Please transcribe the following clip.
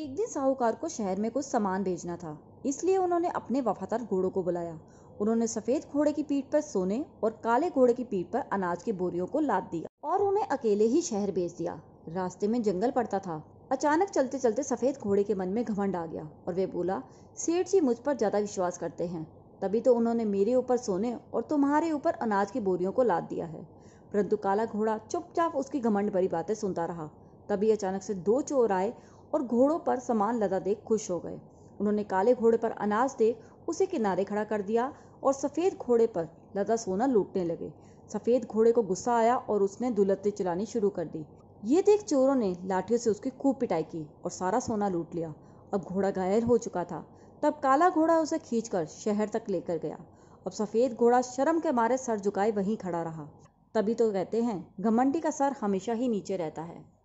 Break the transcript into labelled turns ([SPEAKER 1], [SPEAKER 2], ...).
[SPEAKER 1] एक दिन साहूकार को शहर में कुछ सामान भेजना था इसलिए उन्होंने अपने वफादार घोड़ों को बुलाया उन्होंने सफेद घोड़े की पीठ पर सोने और काले घोड़े की पीठ पर अनाज की बोरियों को लाद दिया और उन्हें अकेले ही शहर भेज दिया रास्ते में जंगल पड़ता था अचानक चलते चलते सफेद घोड़े के मन में घमंड आ गया और वे बोला सेठ जी मुझ पर ज्यादा विश्वास करते हैं तभी तो उन्होंने मेरे ऊपर सोने और तुम्हारे ऊपर अनाज की बोरियों को लाद दिया है परंतु काला घोड़ा चुपचाप उसकी घमंड भरी बातें सुनता रहा तभी अचानक से दो चोर आए और घोड़ों पर सामान लदा देख खुश हो गए उन्होंने काले घोड़े पर अनाज देख उसे किनारे खड़ा कर दिया और सफ़ेद घोड़े पर लदा सोना लूटने लगे सफ़ेद घोड़े को गुस्सा आया और उसने दुलते चलानी शुरू कर दी ये देख चोरों ने लाठियों से उसकी खूब पिटाई की और सारा सोना लूट लिया अब घोड़ा घायल हो चुका था तब काला घोड़ा उसे खींचकर शहर तक लेकर गया अब सफ़ेद घोड़ा शर्म के मारे सर झुकाए वहीं खड़ा रहा तभी तो कहते हैं घमंडी का सर हमेशा ही नीचे रहता है